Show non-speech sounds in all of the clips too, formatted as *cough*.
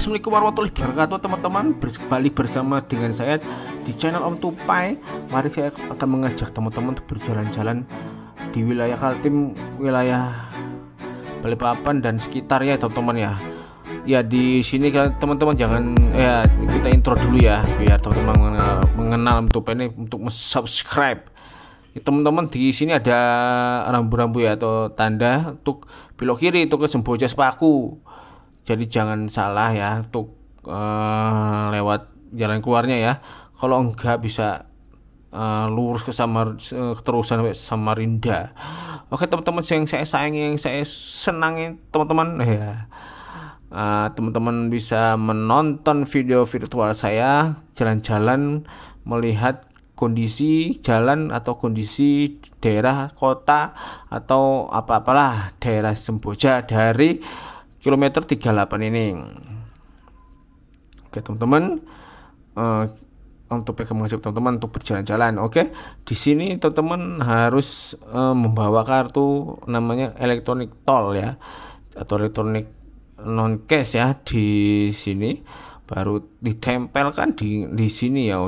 Assalamualaikum warahmatullahi wabarakatuh teman-teman Berkembali bersama dengan saya di channel Om Tupai Mari saya akan mengajak teman-teman untuk berjalan-jalan di wilayah Kaltim Wilayah Balikpapan dan sekitar ya teman-teman ya Ya di sini kan, teman-teman jangan ya kita intro dulu ya Biar teman-teman mengenal, mengenal Om Tupai ini untuk subscribe ya, teman-teman di sini ada rambu-rambu ya atau tanda untuk belok kiri itu ke Semboja Sepaku jadi jangan salah ya untuk uh, lewat jalan keluarnya ya kalau enggak bisa uh, lurus ke Samar uh, sampai Samarinda oke teman-teman yang saya sayang yang saya senangi teman-teman ya teman-teman bisa menonton video virtual saya jalan-jalan melihat kondisi jalan atau kondisi daerah kota atau apa-apalah daerah Semboja dari kilometer 38 ini. Oke, teman-teman. Uh, eh, untuk pegang mengajak teman-teman untuk berjalan-jalan. Oke, di sini teman-teman harus uh, membawa kartu namanya elektronik tol ya atau elektronik non cash ya di sini baru ditempelkan di di sini ya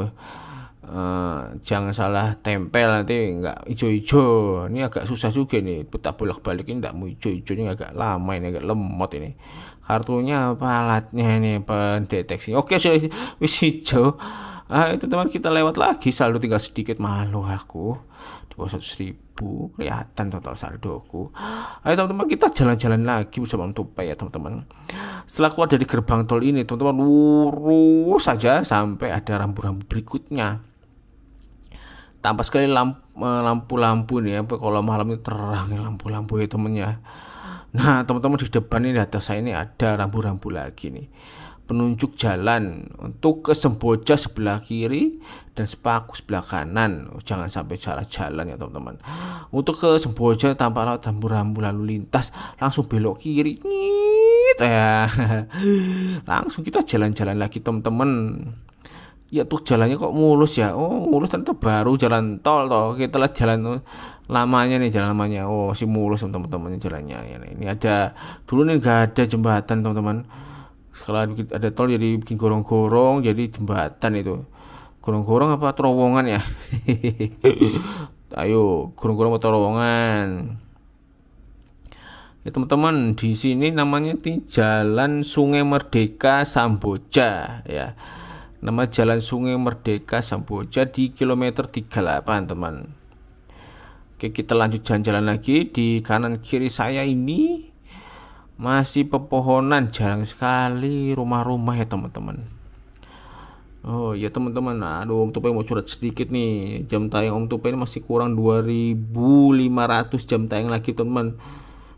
uh, eh, jangan salah tempel nanti nggak ijo-ijo ini agak susah juga nih peta bolak-balik ini nggak mau ijo-ijo ini agak lama ini agak lemot ini kartunya apa alatnya ini pendeteksi oke sudah wis ijo ah itu teman kita lewat lagi saldo tinggal sedikit malu aku di bawah seratus ribu kelihatan total saldoku ayo teman-teman kita jalan-jalan lagi bersama tupai ya teman-teman setelah keluar dari gerbang tol ini teman-teman lurus saja sampai ada rambu-rambu berikutnya tampak sekali eh, lampu-lampu nih ya kalau malam itu terang ya, lampu-lampu ya temennya nah teman-teman di depan ini di atas saya ini ada rambu-rambu lagi nih penunjuk jalan untuk ke semboja sebelah kiri dan sepaku sebelah kanan oh, jangan sampai salah jalan ya teman-teman untuk ke semboja tanpa lampu rambu-rambu lalu lintas langsung belok kiri ya *laughs* langsung kita jalan-jalan lagi teman-teman ya tuh jalannya kok mulus ya oh mulus ternyata baru jalan tol toh kita lihat jalan oh, lamanya nih jalan lamanya oh masih mulus teman-teman jalannya ya, ini ada dulu nih nggak ada jembatan teman-teman sekarang ada tol jadi bikin gorong-gorong jadi jembatan itu gorong-gorong apa terowongan ya *laughs* ayo gorong-gorong atau terowongan ya teman-teman di sini namanya di Jalan Sungai Merdeka Samboja ya Nama Jalan Sungai Merdeka Samboja di kilometer 38 teman Oke kita lanjut jalan-jalan lagi Di kanan kiri saya ini Masih pepohonan jarang sekali rumah-rumah ya teman-teman Oh ya teman-teman Aduh Om Tupai mau curhat sedikit nih Jam tayang Om Tupai ini masih kurang 2500 jam tayang lagi teman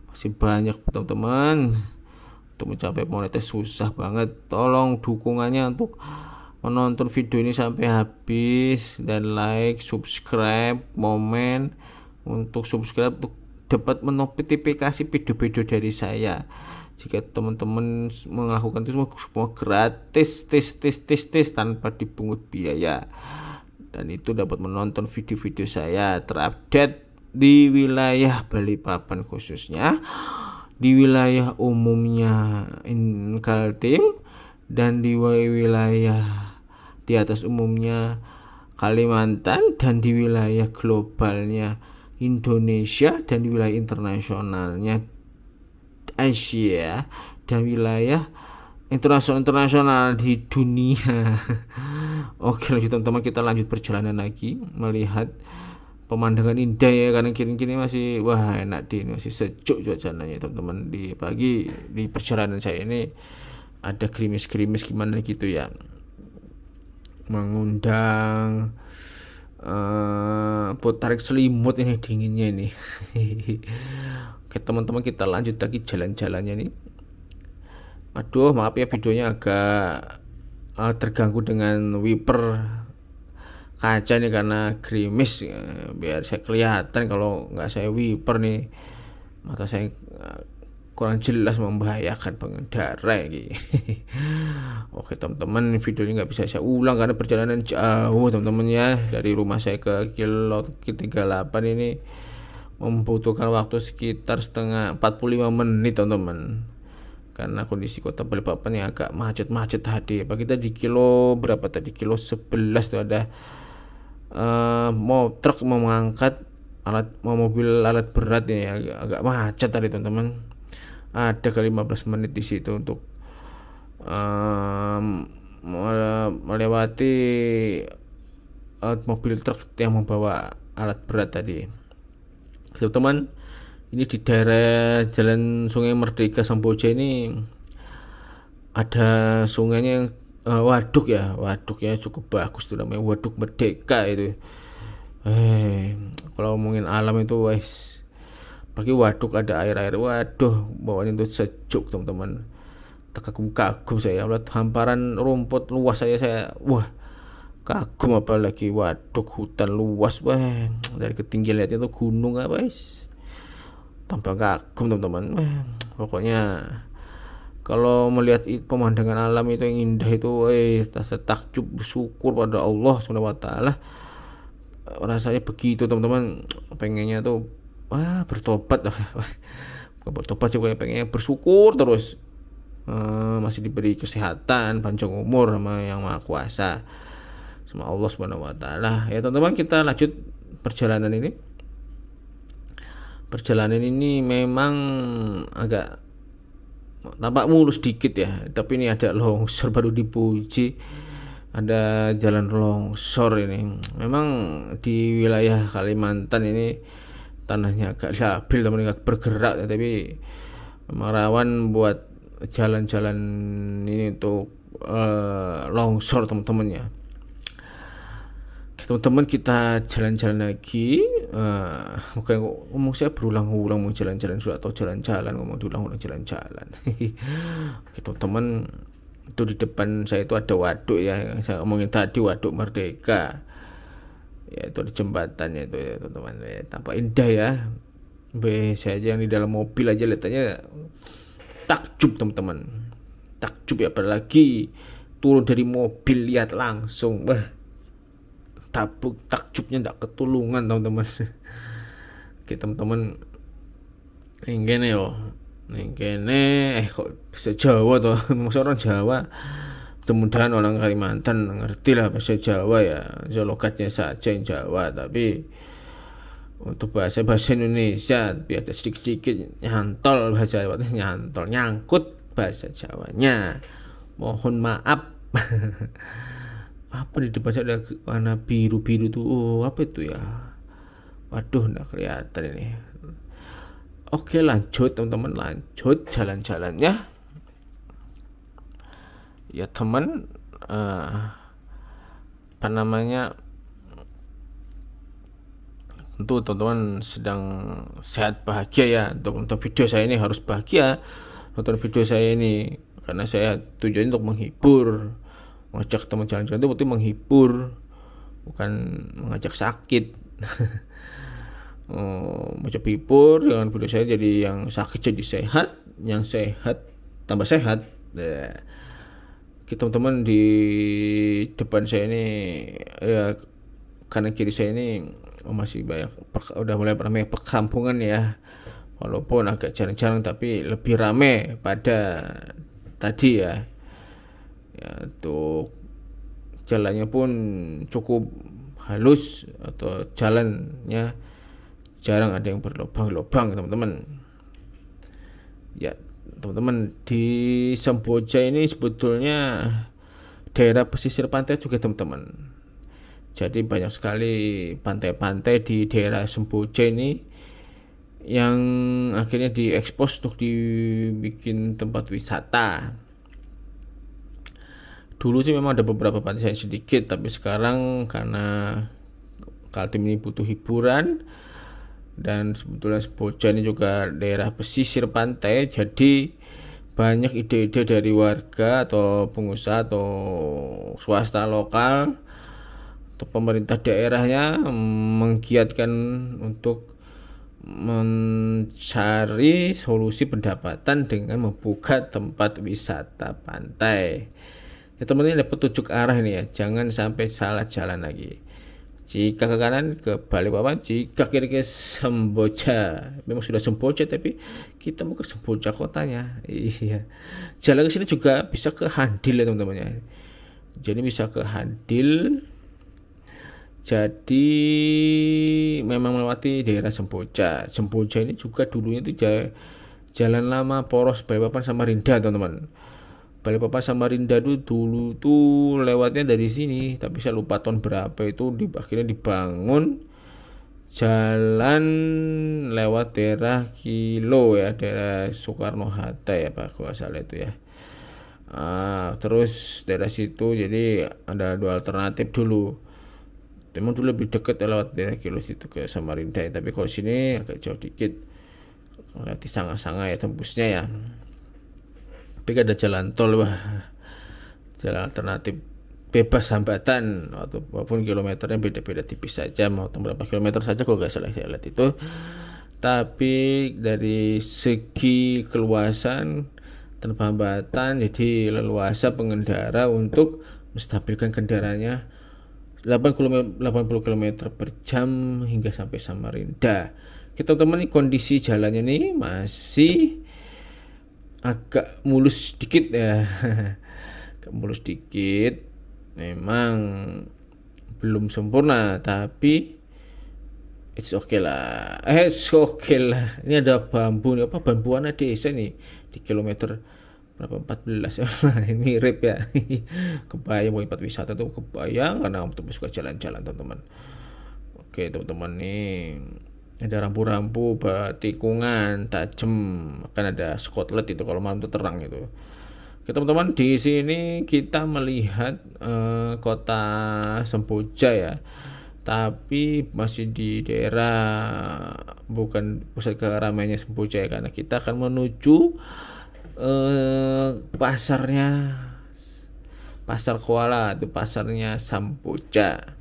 Masih banyak teman-teman Untuk mencapai monetis susah banget Tolong dukungannya untuk menonton video ini sampai habis dan like, subscribe, komen untuk subscribe untuk dapat menotifikasi video-video dari saya jika teman-teman melakukan itu semua, semua gratis tis tis tis tis tanpa dipungut biaya dan itu dapat menonton video-video saya terupdate di wilayah Balikpapan khususnya di wilayah umumnya Inkaltim dan di wilayah di atas umumnya Kalimantan dan di wilayah globalnya Indonesia dan di wilayah internasionalnya Asia dan wilayah internasional internasional di dunia. *laughs* Oke lanjut teman-teman kita lanjut perjalanan lagi melihat pemandangan indah ya karena kini-kini masih wah enak di ini masih sejuk cuacanya teman-teman di pagi di perjalanan saya ini ada krimis krimis gimana gitu ya mengundang uh, tarik selimut ini dinginnya ini oke teman-teman kita lanjut lagi jalan-jalannya ini aduh maaf ya videonya agak uh, terganggu dengan wiper kaca nih karena krimis eh, biar saya kelihatan kalau nggak saya wiper nih mata saya uh, kurang jelas membahayakan pengendara gitu. *laughs* Oke teman-teman video ini nggak bisa saya ulang karena perjalanan jauh teman-teman ya dari rumah saya ke kilo 38 ini membutuhkan waktu sekitar setengah 45 menit teman-teman karena kondisi kota Balikpapan yang agak macet-macet tadi apa kita di kilo berapa tadi kilo 11 tuh ada uh, mau truk mau mengangkat alat mau mobil alat berat ya agak, agak macet tadi teman-teman ada ke 15 menit di situ untuk um, melewati eh, mobil truk yang membawa alat berat tadi. Teman-teman, ini di daerah Jalan Sungai Merdeka Samboja ini ada sungainya yang uh, waduk ya, waduknya cukup bagus tuh namanya Waduk Merdeka itu. Eh, kalau ngomongin alam itu wes pagi waduk ada air-air waduh bawahnya itu sejuk teman-teman terkagum-kagum saya melihat hamparan rumput luas saya saya wah kagum apalagi waduk hutan luas wah dari ketinggian lihatnya itu gunung apa guys tambah kagum teman-teman wah pokoknya kalau melihat pemandangan alam itu yang indah itu eh rasa takjub bersyukur pada Allah taala rasanya begitu teman-teman pengennya tuh ah bertobat *laughs* bukan bertobat sih gue pengen bersyukur terus uh, masih diberi kesehatan panjang umur sama yang maha kuasa sama Allah subhanahu wa taala ya teman-teman kita lanjut perjalanan ini perjalanan ini memang agak tampak mulus dikit ya tapi ini ada longsor baru dipuji ada jalan longsor ini memang di wilayah Kalimantan ini tanahnya agak stabil teman agak bergerak ya, tapi rawan buat jalan-jalan ini untuk uh, longsor teman-teman ya teman-teman kita jalan-jalan lagi uh, eh, bukan ngomong saya berulang-ulang mau jalan-jalan sudah atau jalan-jalan ngomong diulang-ulang jalan-jalan *laughs* oke teman-teman itu di depan saya itu ada waduk ya yang saya ngomongin tadi waduk merdeka ya itu ada jembatannya itu ya teman-teman ya, tampak indah ya biasa saya aja yang di dalam mobil aja lihatnya takjub teman-teman takjub ya apalagi turun dari mobil lihat langsung wah tabuk takjubnya tidak ketulungan teman-teman *laughs* oke teman-teman ini yo ini eh kok bisa Jawa toh *laughs* maksud orang Jawa kemudian orang Kalimantan ngerti lah bahasa Jawa ya logatnya saja yang Jawa tapi untuk bahasa bahasa Indonesia biar sedikit-sedikit nyantol bahasa Jawa nyantol nyangkut bahasa Jawanya mohon maaf *laughs* apa di depan saya ada warna biru biru tuh oh, apa itu ya waduh nggak kelihatan ini oke lanjut teman-teman lanjut jalan-jalannya ya teman uh, eh, apa namanya tentu teman-teman sedang sehat bahagia ya untuk untuk video saya ini harus bahagia nonton video saya ini karena saya tujuannya untuk menghibur mengajak teman jalan-jalan itu berarti menghibur bukan mengajak sakit *laughs* oh, mengajak hibur dengan video saya jadi yang sakit jadi sehat yang sehat tambah sehat nah teman-teman di depan saya ini ya kanan kiri saya ini oh, masih banyak per, udah mulai ramai perkampungan ya walaupun agak jarang-jarang tapi lebih ramai pada tadi ya ya tuh jalannya pun cukup halus atau jalannya jarang ada yang berlobang-lobang teman-teman ya teman-teman di Semboja ini sebetulnya daerah pesisir pantai juga teman-teman jadi banyak sekali pantai-pantai di daerah Semboja ini yang akhirnya diekspos untuk dibikin tempat wisata dulu sih memang ada beberapa pantai sedikit tapi sekarang karena Kaltim ini butuh hiburan dan sebetulnya Seboja ini juga daerah pesisir pantai jadi banyak ide-ide dari warga atau pengusaha atau swasta lokal atau pemerintah daerahnya menggiatkan untuk mencari solusi pendapatan dengan membuka tempat wisata pantai. Ya teman-teman ada petunjuk arah ini ya, jangan sampai salah jalan lagi jika ke kanan ke balik papan jika kiri ke Semboja memang sudah Semboja tapi kita mau ke Semboja kotanya iya jalan ke sini juga bisa ke Handil ya teman-teman ya jadi bisa ke Handil jadi memang melewati daerah Semboja Semboja ini juga dulunya itu jalan, lama Poros Balikpapan sama Rinda teman-teman Balikpapan Samarinda itu dulu tuh lewatnya dari sini tapi saya lupa tahun berapa itu di, akhirnya dibangun jalan lewat daerah Kilo ya daerah Soekarno Hatta ya Pak kalau salah itu ya uh, terus daerah situ jadi ada dua alternatif dulu memang dulu lebih dekat ya lewat daerah Kilo situ ke Samarinda ya. tapi kalau sini agak jauh dikit lewat di Sanga-Sanga ya tembusnya ya tapi kan ada jalan tol wah jalan alternatif bebas hambatan ataupun kilometernya beda-beda tipis saja mau berapa kilometer saja kalau nggak salah saya lihat itu tapi dari segi keluasan tanpa hambatan jadi leluasa pengendara untuk menstabilkan kendaraannya 80 km, per jam hingga sampai Samarinda kita teman kondisi jalannya ini masih agak mulus dikit ya *laughs* agak mulus dikit memang belum sempurna tapi it's okay lah eh it's okay lah ini ada bambu ini apa bambu deh, desa nih di kilometer berapa 14 *laughs* nah, mirip ya *laughs* kebayang mau empat wisata tuh kebayang karena aku suka jalan-jalan teman-teman oke teman-teman nih ada rampu-rampu batikungan tajam kan ada skotlet itu kalau malam itu terang itu Oke teman-teman di sini kita melihat eh, kota Sempoja ya tapi masih di daerah bukan pusat keramaiannya Sempoja ya karena kita akan menuju eh, pasarnya pasar koala itu pasarnya Semboja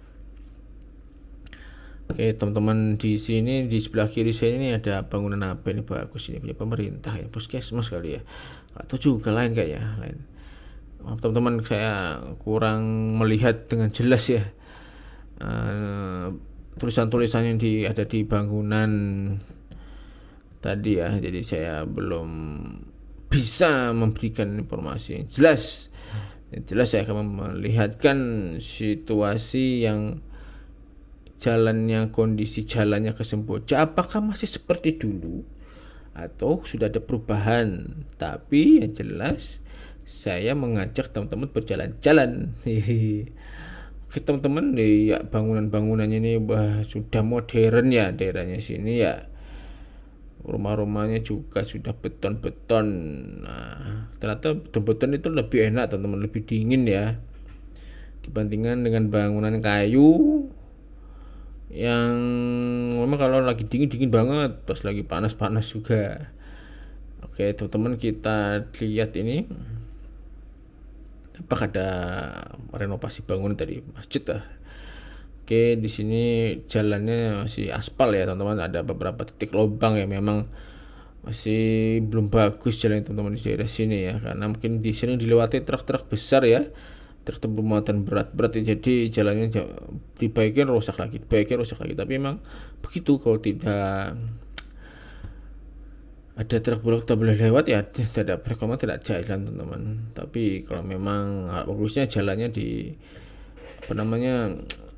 Oke teman-teman di sini di sebelah kiri saya ini ada bangunan apa ini bagus ini punya pemerintah ya puskesmas kali ya atau juga lain kayaknya lain teman-teman saya kurang melihat dengan jelas ya uh, tulisan-tulisan yang di ada di bangunan tadi ya jadi saya belum bisa memberikan informasi yang jelas yang jelas saya akan melihatkan situasi yang jalannya kondisi jalannya ke apakah masih seperti dulu atau sudah ada perubahan tapi yang jelas saya mengajak teman-teman berjalan-jalan *laughs* Oke teman-teman ya bangunan-bangunannya ini bah, sudah modern ya daerahnya sini ya rumah-rumahnya juga sudah beton-beton nah, ternyata beton-beton itu lebih enak teman-teman lebih dingin ya dibandingkan dengan bangunan kayu yang memang kalau lagi dingin dingin banget pas lagi panas panas juga oke teman-teman kita lihat ini apakah ada renovasi bangunan dari masjid ah oke di sini jalannya masih aspal ya teman-teman ada beberapa titik lubang ya memang masih belum bagus jalan teman-teman di daerah sini ya karena mungkin di sini dilewati truk-truk besar ya terus muatan berat berat jadi jalannya dibaikin rusak lagi dibaikin rusak lagi tapi memang begitu kalau tidak ada truk bulog tak boleh lewat ya tidak berkomitmen tidak jalan teman-teman tapi kalau memang bagusnya jalannya di apa namanya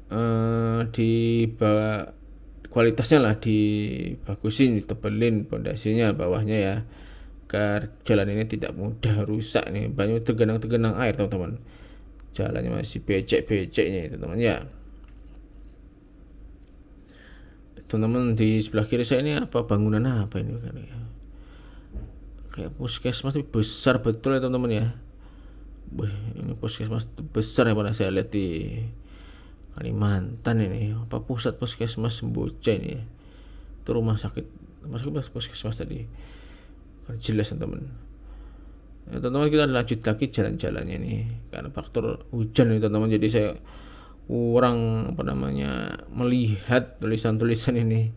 eh, di kualitasnya lah dibagusin ditebelin pondasinya bawahnya ya agar jalan ini tidak mudah rusak nih banyak tergenang-tergenang air teman-teman jalannya masih becek becek nih teman-teman ya teman-teman di sebelah kiri saya ini apa bangunan apa ini kan ya kayak puskesmas tapi besar betul ya teman-teman ya Wih, ini puskesmas besar ya pernah saya lihat di Kalimantan ini apa pusat puskesmas Semboja ini ya. itu rumah sakit rumah sakit puskesmas tadi jelas teman-teman ya, teman-teman kita lanjut lagi jalan-jalannya nih karena faktor hujan nih teman-teman jadi saya kurang apa namanya melihat tulisan-tulisan ini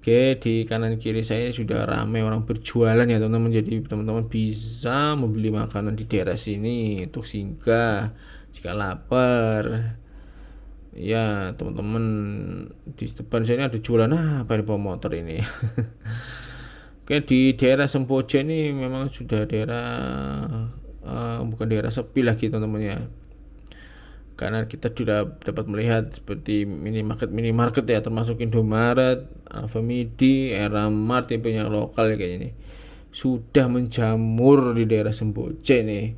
oke di kanan kiri saya sudah ramai orang berjualan ya teman-teman jadi teman-teman bisa membeli makanan di daerah sini untuk singgah jika lapar ya teman-teman di depan sini ada jualan apa di motor ini *laughs* Oke di daerah Sempoja ini memang sudah daerah uh, bukan daerah sepi lagi teman-teman ya. Karena kita sudah dapat melihat seperti minimarket minimarket ya termasuk Indomaret, Alfamidi, Mart yang punya lokal ya kayaknya ini sudah menjamur di daerah Sempoja nih.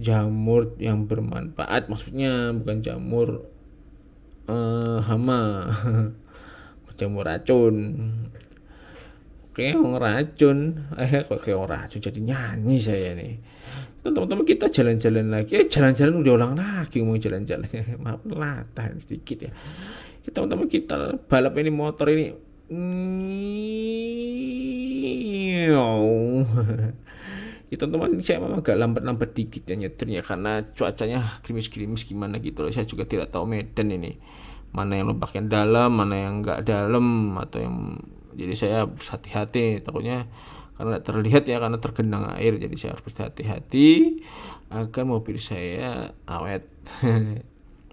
Jamur yang bermanfaat maksudnya bukan jamur uh, hama *laughs* jamur racun keong racun eh kok keong racun jadi nyanyi saya nih kan teman-teman kita jalan-jalan lagi eh jalan-jalan udah ulang lagi mau jalan-jalan *laughs* maaf latah sedikit ya. ya teman-teman kita balap ini motor ini itu *laughs* ya, teman-teman saya memang gak lambat-lambat dikit ya nyetirnya karena cuacanya krimis krimis gimana gitu loh saya juga tidak tahu Medan ini mana yang lubang yang dalam mana yang enggak dalam atau yang jadi saya harus hati-hati takutnya karena terlihat ya karena tergenang air jadi saya harus hati-hati agar mobil saya awet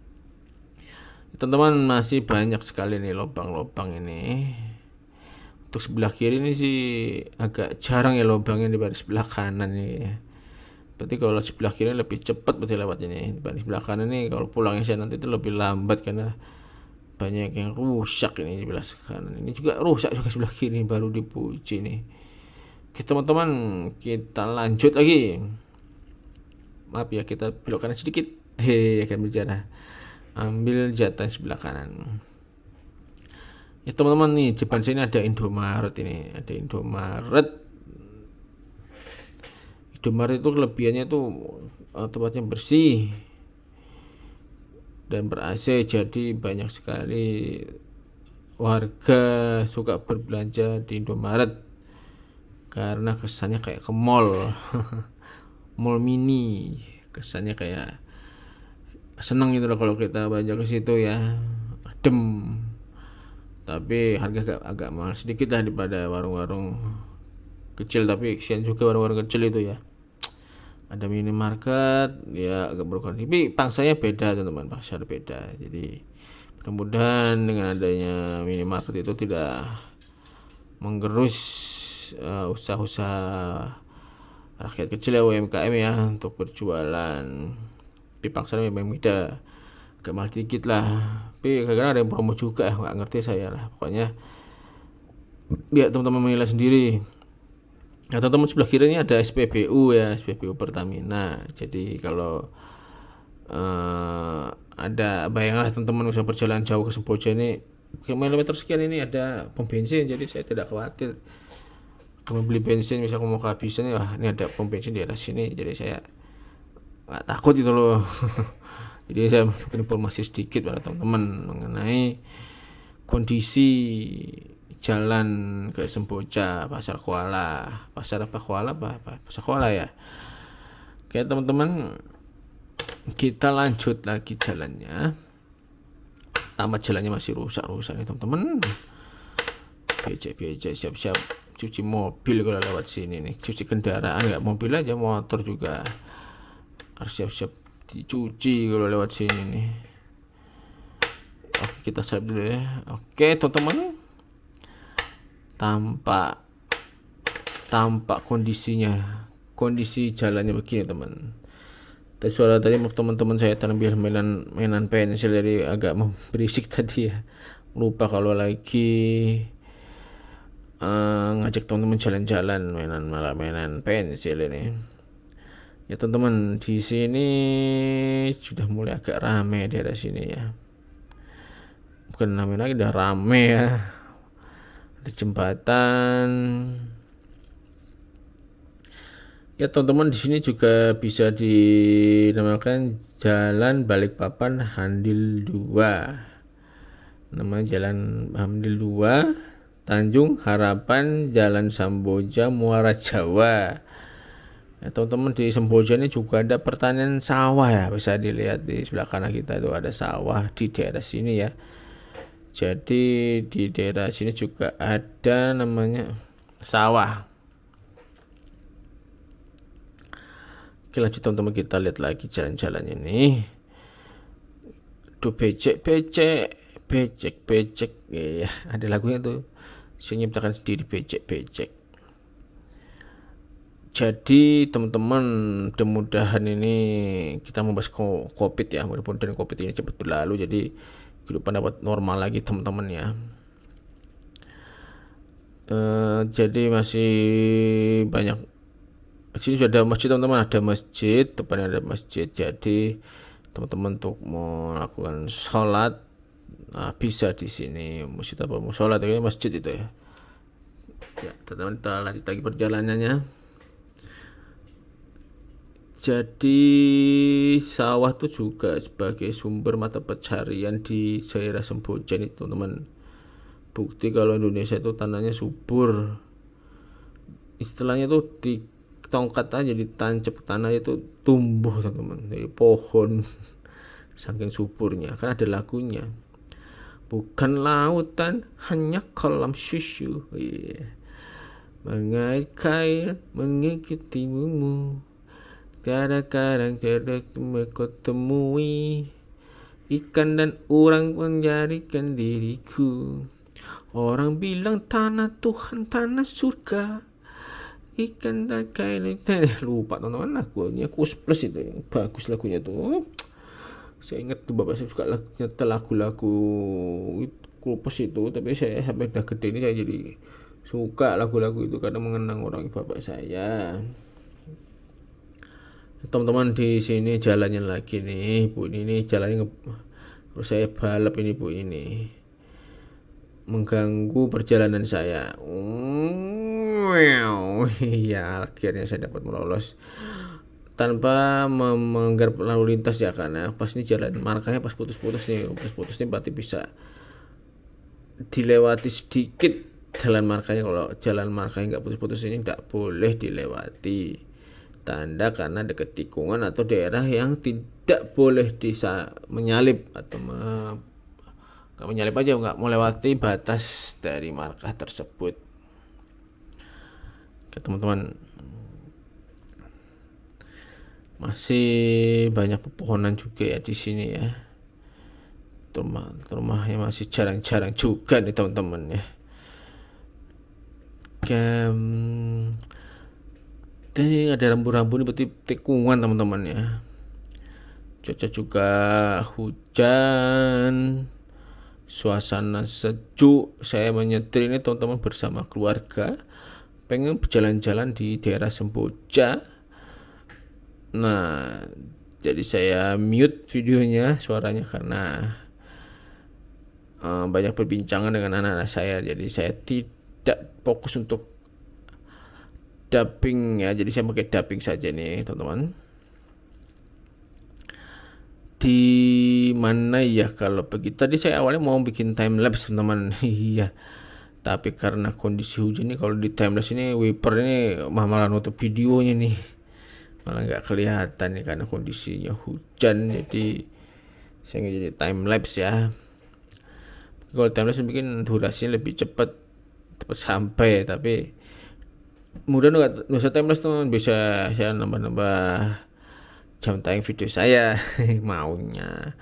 *laughs* teman-teman masih banyak sekali nih lubang-lubang ini untuk sebelah kiri ini sih agak jarang ya lubangnya dibanding sebelah kanan nih ya. berarti kalau sebelah kiri lebih cepat berarti lewat ini dibanding sebelah kanan nih kalau pulangnya saya nanti itu lebih lambat karena banyak yang rusak ini sebelah kanan ini juga rusak juga sebelah kiri baru dipuji nih oke teman-teman kita lanjut lagi maaf ya kita belok kanan sedikit hehe akan berjalan ambil jatah sebelah kanan ya teman-teman nih depan sini ada Indomaret ini ada Indomaret Indomaret itu kelebihannya tuh eh, tempatnya bersih dan ber AC jadi banyak sekali warga suka berbelanja di Indomaret karena kesannya kayak ke mall *laughs* mall mini kesannya kayak seneng itu loh kalau kita belanja ke situ ya adem tapi harga agak, agak mahal sedikit lah daripada warung-warung kecil tapi kesian juga warung-warung kecil itu ya ada minimarket ya agak berukuran, tapi pangsanya beda teman-teman pasar beda jadi mudah-mudahan dengan adanya minimarket itu tidak menggerus eh, usaha-usaha rakyat kecil ya UMKM ya untuk berjualan di pangsa memang beda agak mahal dikit lah tapi kadang-kadang ada yang promo juga nggak ngerti saya lah pokoknya biar teman-teman menilai sendiri atau nah, teman sebelah kiri ini ada SPBU ya SPBU Pertamina jadi kalau uh, ada bayanglah teman-teman bisa perjalanan jauh ke Sempoja ini kilometer sekian ini ada pom bensin jadi saya tidak khawatir kalau beli bensin bisa mau kehabisan ya ini ada pom bensin di daerah sini jadi saya nggak takut itu loh *laughs* jadi saya informasi sedikit pada teman-teman mengenai kondisi jalan ke Semboja pasar Kuala pasar apa Kuala apa, apa pasar Kuala ya oke teman-teman kita lanjut lagi jalannya tamat jalannya masih rusak-rusak nih teman-teman Beja-beja siap-siap cuci mobil kalau lewat sini nih cuci kendaraan nggak mobil aja motor juga harus siap-siap dicuci kalau lewat sini nih oke kita siap dulu ya oke teman-teman tampak tampak kondisinya kondisi jalannya begini teman tadi suara tadi teman-teman saya terambil mainan mainan pensil jadi agak berisik *laughs* tadi ya lupa kalau lagi uh, ngajak teman-teman jalan-jalan mainan malah mainan pensil ini ya teman-teman di sini sudah mulai agak rame daerah sini ya bukan rame lagi udah rame ya ada jembatan ya teman-teman di sini juga bisa dinamakan Jalan Balikpapan Handil 2 Nama Jalan Handil 2 Tanjung Harapan Jalan Samboja Muara Jawa ya, teman-teman di Samboja ini juga ada pertanian sawah ya bisa dilihat di sebelah kanan kita itu ada sawah di daerah sini ya jadi di daerah sini juga ada namanya sawah oke lanjut teman-teman kita lihat lagi jalan-jalan ini duh becek becek becek becek ya ada lagunya tuh saya nyiptakan sendiri becek becek jadi teman-teman mudah-mudahan ini kita membahas covid ya mudah-mudahan covid ini cepat berlalu jadi kehidupan dapat normal lagi teman-teman ya e, jadi masih banyak sini sudah ada masjid teman-teman ada masjid depannya ada masjid jadi teman-teman untuk melakukan sholat nah, bisa di sini masjid apa mau sholat ini ya, masjid itu ya ya teman-teman kita lanjut lagi perjalanannya jadi sawah itu juga sebagai sumber mata pencarian di daerah Sembojan itu teman bukti kalau Indonesia itu tanahnya subur istilahnya tuh di tongkat aja ditancap tanah itu tumbuh teman dari pohon *laughs* saking suburnya kan ada lagunya bukan lautan hanya kolam susu yeah. mengait kail mengikuti mumu Kadang-kadang tidak mereka temui Ikan dan orang pun jadikan diriku Orang bilang tanah Tuhan, tanah surga Ikan dan kain eh, Lupa teman-teman lagu Ini aku plus itu Bagus lagunya tu Saya ingat tu bapak saya suka lagu Nyata lagu-lagu Kulpes itu Tapi saya sampai dah gede ini saya jadi Suka lagu-lagu itu Karena mengenang orang bapak saya teman-teman di sini jalannya lagi nih bu ini, ini jalannya harus saya balap ini bu ini mengganggu perjalanan saya wow ya akhirnya saya dapat melolos tanpa melanggar lalu lintas ya karena pas ini jalan markanya pas putus-putus nih putus-putus nih berarti bisa dilewati sedikit jalan markanya kalau jalan markanya nggak putus-putus ini nggak boleh dilewati tanda karena dekat tikungan atau daerah yang tidak boleh bisa menyalip atau me gak menyalip aja nggak melewati batas dari markah tersebut oke teman-teman masih banyak pepohonan juga ya di sini ya rumah rumahnya masih jarang-jarang juga nih teman-teman ya oke hmm, ting ada rambu-rambu ini berarti tikungan teman-teman ya. Cuaca juga hujan. Suasana sejuk. Saya menyetir ini teman-teman bersama keluarga. Pengen berjalan-jalan di daerah Semboja. Nah, jadi saya mute videonya suaranya karena eh, banyak perbincangan dengan anak-anak saya. Jadi saya tidak fokus untuk dubbing ya jadi saya pakai dubbing saja nih teman-teman di mana ya kalau begitu tadi saya awalnya mau bikin time lapse teman-teman *laughs* iya tapi karena kondisi hujan nih kalau di time lapse ini wiper ini malah nutup videonya nih malah nggak kelihatan nih karena kondisinya hujan jadi saya nggak jadi time lapse ya kalau time lapse mungkin durasinya lebih cepat cepat sampai tapi mudah nggak nusa timeless teman bisa saya nambah-nambah jam tayang video saya *laughs* maunya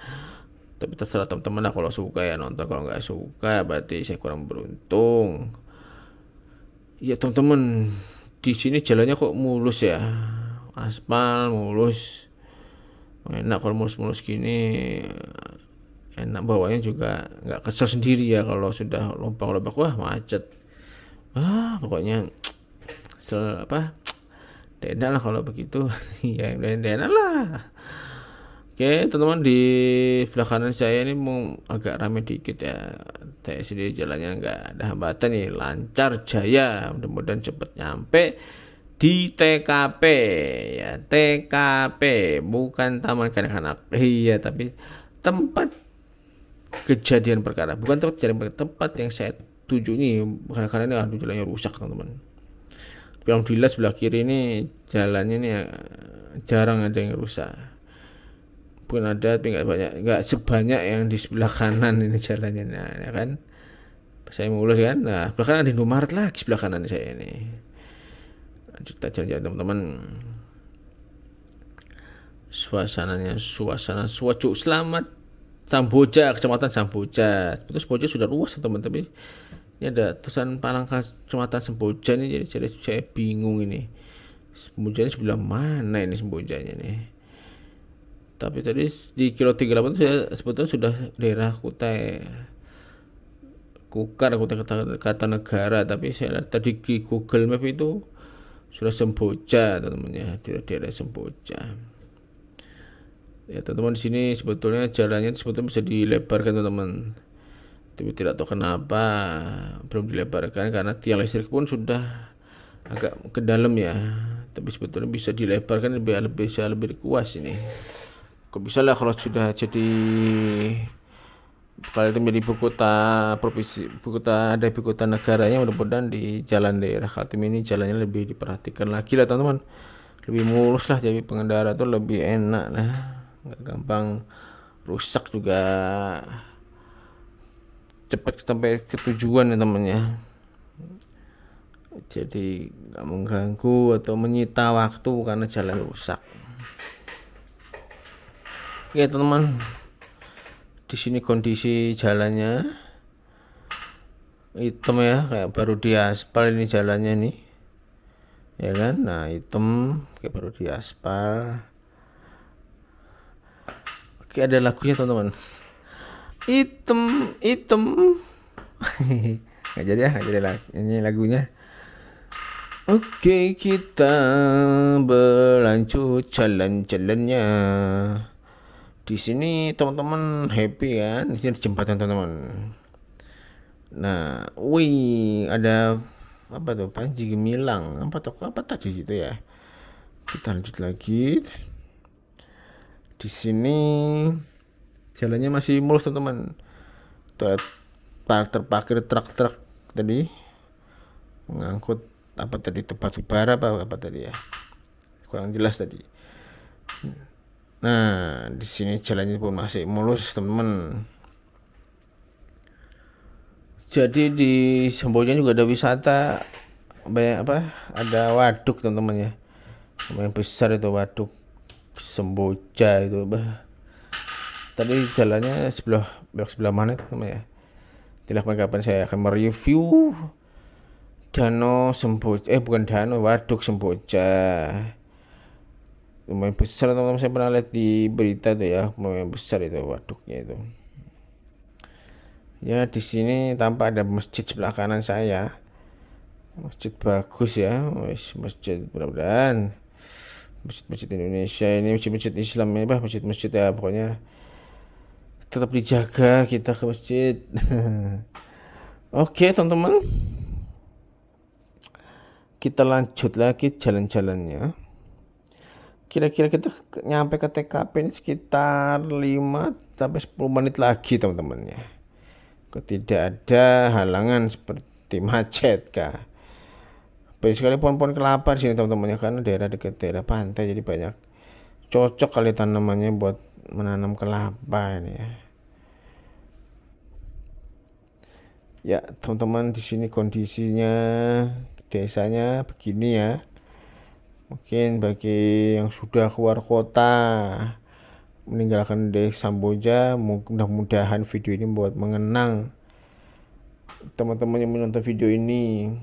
tapi terserah teman-teman lah kalau suka ya nonton kalau nggak suka berarti saya kurang beruntung ya teman-teman di sini jalannya kok mulus ya aspal mulus enak kalau mulus-mulus gini enak bawahnya juga nggak kesel sendiri ya kalau sudah lompat-lompat wah macet ah pokoknya sel apa denda lah kalau begitu *laughs* ya denda lah oke teman-teman di sebelah kanan saya ini mau agak rame dikit ya saya sendiri jalannya enggak ada hambatan nih lancar jaya mudah-mudahan cepet nyampe di TKP ya TKP bukan taman kanak-kanak iya tapi tempat kejadian perkara bukan tempat kejadian perkara tempat yang saya tuju nih karena ini aduh jalannya rusak teman-teman yang di sebelah kiri ini jalannya ini ya, jarang ada yang rusak pun ada tapi nggak banyak nggak sebanyak yang di sebelah kanan ini jalannya nah ya kan saya mulus kan nah sebelah kanan ada Indomaret lagi sebelah kanan saya ini kita jalan-jalan teman-teman suasananya suasana suacu selamat Samboja kecamatan Samboja terus Samboja sudah luas teman teman ini ada tulisan Palangka Kecamatan Semboja ini jadi, jadi saya bingung ini Semboja ini sebelah mana ini Sembojanya nih tapi tadi di kilo 38 saya sebetulnya sudah daerah Kutai Kukar Kutai kata, kata negara tapi saya tadi di Google Map itu sudah Semboja teman-teman ya tidak daerah Semboja ya teman-teman di sini sebetulnya jalannya sebetulnya bisa dilebarkan teman-teman tapi tidak tahu kenapa belum dilebarkan karena tiang listrik pun sudah agak ke dalam ya tapi sebetulnya bisa dilebarkan lebih lebih bisa lebih kuas ini kok bisa lah kalau sudah jadi kalau itu menjadi ibu kota provinsi ibu kota ada ibu kota negaranya mudah-mudahan di jalan daerah Kaltim ini jalannya lebih diperhatikan lagi lah teman-teman lebih mulus lah jadi pengendara tuh lebih enak lah gampang rusak juga cepat sampai ke tujuan ya temennya, jadi nggak mengganggu atau menyita waktu karena jalan rusak oke teman di sini kondisi jalannya hitam ya kayak baru diaspal ini jalannya nih ya kan nah hitam kayak baru diaspal oke ada lagunya teman-teman item item *laughs* nggak jadi ya nggak jadi lah ini lagunya Oke kita berlanjut jalan-jalannya di sini teman-teman happy kan di sini jembatan teman-teman nah wih ada apa tuh panji gemilang apa tuh apa tadi itu ya kita lanjut lagi di sini jalannya masih mulus teman-teman terpakir truk-truk tadi mengangkut apa tadi tempat bara apa apa tadi ya kurang jelas tadi nah di sini jalannya pun masih mulus teman-teman jadi di Sembojan juga ada wisata banyak apa ada waduk teman-teman ya yang besar itu waduk Semboja itu bah tadi jalannya sebelah belok sebelah mana itu ya tidak kapan saya akan mereview Danau Semboja eh bukan Danau Waduk Semboja lumayan besar teman-teman saya pernah lihat di berita tuh ya lumayan besar itu waduknya itu ya di sini tampak ada masjid sebelah kanan saya masjid bagus ya masjid mudah-mudahan masjid-masjid Indonesia ini masjid-masjid Islam ini bah masjid-masjid ya pokoknya tetap dijaga kita ke masjid. *laughs* Oke, teman-teman. Kita lanjut lagi jalan-jalannya. Kira-kira kita nyampe ke TKP ini sekitar 5 sampai 10 menit lagi, teman-teman ya. Tidak ada halangan seperti macet kah. banyak sekali pohon-pohon kelapa di sini teman-teman ya karena daerah dekat daerah pantai jadi banyak cocok kali tanamannya buat menanam kelapa ini ya. Ya, teman-teman di sini kondisinya desanya begini ya. Mungkin bagi yang sudah keluar kota meninggalkan desa Samboja, mudah-mudahan video ini buat mengenang teman-teman yang menonton video ini.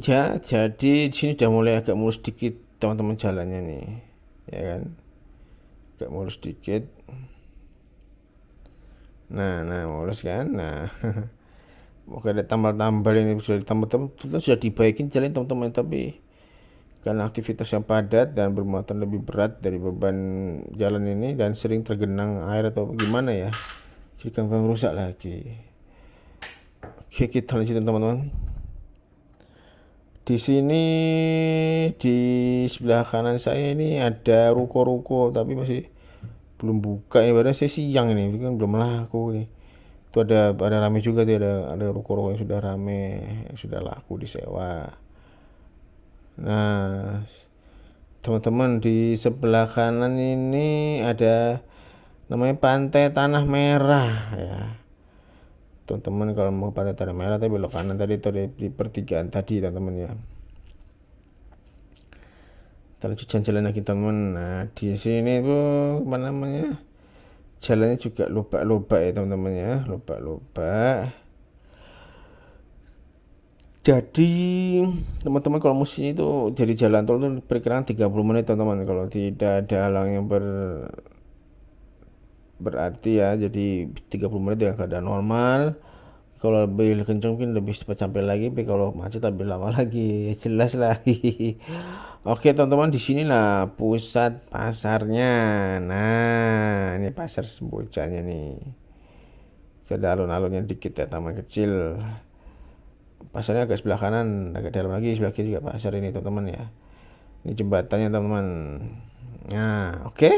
Ya, jadi di sini sudah mulai agak mulus sedikit teman-teman jalannya nih. Ya kan? Agak mulus sedikit Nah, nah mulus kan. Nah. *laughs* Oke, ada tambal-tambal ini sudah ditambal-tambal, sudah dibaikin jalan teman-teman, tapi karena aktivitas yang padat dan bermuatan lebih berat dari beban jalan ini dan sering tergenang air atau gimana ya jadi gampang rusak lagi oke kita lanjutin teman-teman di sini di sebelah kanan saya ini ada ruko-ruko tapi masih belum buka ya padahal saya siang ini kan belum laku nih itu ada ada rame juga tuh ada ada ruko-ruko yang sudah rame yang sudah laku disewa nah teman-teman di sebelah kanan ini ada namanya pantai tanah merah ya teman-teman kalau mau pantai tanah merah tapi belok kanan tadi itu di pertigaan tadi teman-teman ya kalau jalan-jalan lagi teman nah di sini tuh apa namanya jalannya juga lupa-lupa ya teman-teman ya lupa lubak jadi teman-teman kalau musim itu jadi jalan tol itu perkiraan 30 menit teman-teman kalau tidak ada halang yang ber berarti ya jadi 30 menit dengan ya, keadaan normal kalau lebih kenceng mungkin lebih cepat sampai lagi tapi kalau macet tapi lama *laughs* lagi ya jelas lah *laughs* oke teman-teman di sini lah pusat pasarnya nah ini pasar sembojanya nih ada alun-alunnya dikit ya taman kecil pasarnya agak sebelah kanan agak dalam lagi sebelah kiri juga pasar ini teman-teman ya ini jembatannya teman-teman nah oke okay.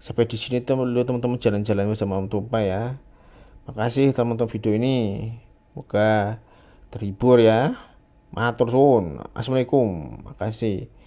sampai di sini teman-teman jalan-jalan sama Om Tupa ya Makasih teman-teman video ini. Moga terhibur ya. Matur suwun. Assalamualaikum. Makasih.